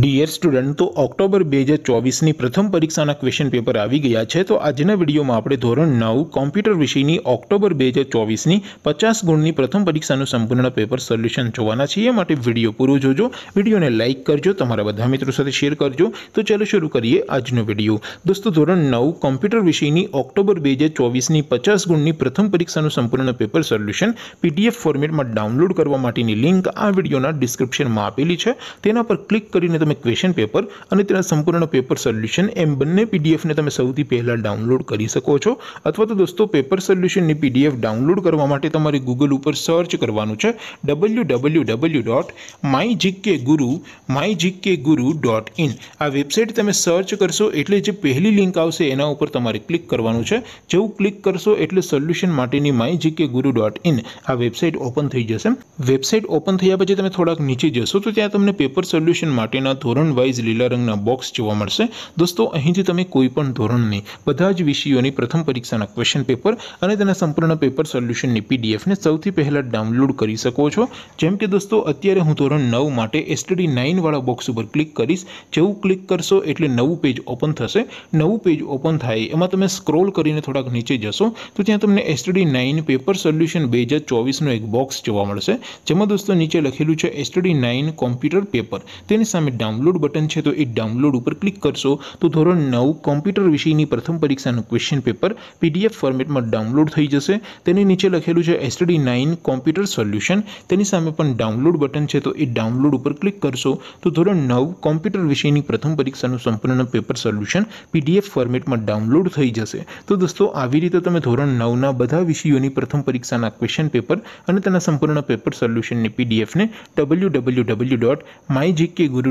dear student તો October 2024 ની પ્રથમ પરીક્ષાનું ક્વેશ્ચન પેપર આવી ગયું છે તો આજના વિડિયોમાં આપણે ધોરણ 9 કમ્પ્યુટર વિષયની ઓક્ટોબર 2024 ની 50 ગુણની પ્રથમ પરીક્ષાનું સંપૂર્ણ પેપર સોલ્યુશન જોવાના છે એ માટે વિડિયો પૂરો જોજો વિડિયોને લાઈક કરજો તમારા બધા મિત્રો સાથે શેર કરજો તો ચાલું શરૂ કરીએ આજનો વિડિયો દોસ્તો ધોરણ 9 કમ્પ્યુટર વિષયની ઓક્ટોબર 2024 ની 50 ગુણની પ્રથમ પરીક્ષાનું સંપૂર્ણ પેપર સોલ્યુશન પીડીએફ ફોર્મેટમાં ડાઉનલોડ કરવા માટેની લિંક આ વિડિયોના ડિસ્ક્રિપ્શનમાં આપેલી છે તેના પર ક્લિક કરીને द इक्वेशन पेपर अनित्या संपूर्णનો પેપર સોલ્યુશન એમ બંને પીડીએફ ને તમે સૌથી પહેલા ડાઉનલોડ કરી શકો છો અથવા તો દોસ્તો પેપર સોલ્યુશન ની પીડીએફ ડાઉનલોડ કરવા માટે તમારે Google ઉપર સર્ચ કરવાનું છે www.mygkguru mygkguru.in આ વેબસાઈટ તમે સર્ચ કરશો એટલે જે પહેલી લિંક આવશે એના ઉપર તમારે ક્લિક કરવાનું છે જેઉ ક્લિક કરશો એટલે સોલ્યુશન માટેની mygkguru.in આ વેબસાઈટ ઓપન થઈ જશે વેબસાઈટ ઓપન થઈયા પછી તમે થોડાક નીચે જશો તો ત્યાં તમને પેપર સોલ્યુશન માટે ધોરણ વાઇઝ લીલરંગના બોક્સ જોવા મળશે દોસ્તો અહીંથી તમે કોઈ પણ ધોરણની બધા જ વિષયોની પ્રથમ પરીક્ષાના ક્વેશ્ચન પેપર અને તેના સંપૂર્ણ પેપર સોલ્યુશનની પીડીએફ ને સૌથી પહેલા ડાઉનલોડ કરી શકો છો જેમ કે દોસ્તો અત્યારે હું ધોરણ 9 માટે STD 9 વાળો બોક્સ ઉપર ક્લિક કરીશ જેવું ક્લિક કરશો એટલે નવું પેજ ઓપન થશે નવું પેજ ઓપન થાય એમાં તમે સ્ક્રોલ કરીને થોડા નીચે જશો તો ત્યાં તમને STD 9 પેપર સોલ્યુશન 2024 નો એક બોક્સ જોવા મળશે જેમાં દોસ્તો નીચે લખેલું છે STD 9 કમ્પ્યુટર પેપર તેની સામે અહીં ડાઉનલોડ બટન છે તો ઈ ડાઉનલોડ ઉપર ક્લિક કરશો તો ધોરણ 9 કમ્પ્યુટર વિષયની પ્રથમ પરીક્ષાનું ક્વેશ્ચન પેપર PDF ફોર્મેટમાં ડાઉનલોડ થઈ જશે તેની નીચે લખેલું છે STD 9 કમ્પ્યુટર સોલ્યુશન તેની સામે પણ ડાઉનલોડ બટન છે તો ઈ ડાઉનલોડ ઉપર ક્લિક કરશો તો ધોરણ 9 કમ્પ્યુટર વિષયની પ્રથમ પરીક્ષાનું સંપૂર્ણ પેપર સોલ્યુશન PDF ફોર્મેટમાં ડાઉનલોડ થઈ જશે તો દોસ્તો આવી રીતે તમે ધોરણ 9 ના બધા વિષયોની પ્રથમ પરીક્ષાના ક્વેશ્ચન પેપર અને તેના સંપૂર્ણ પેપર સોલ્યુશન ને PDF ને www.mygkguru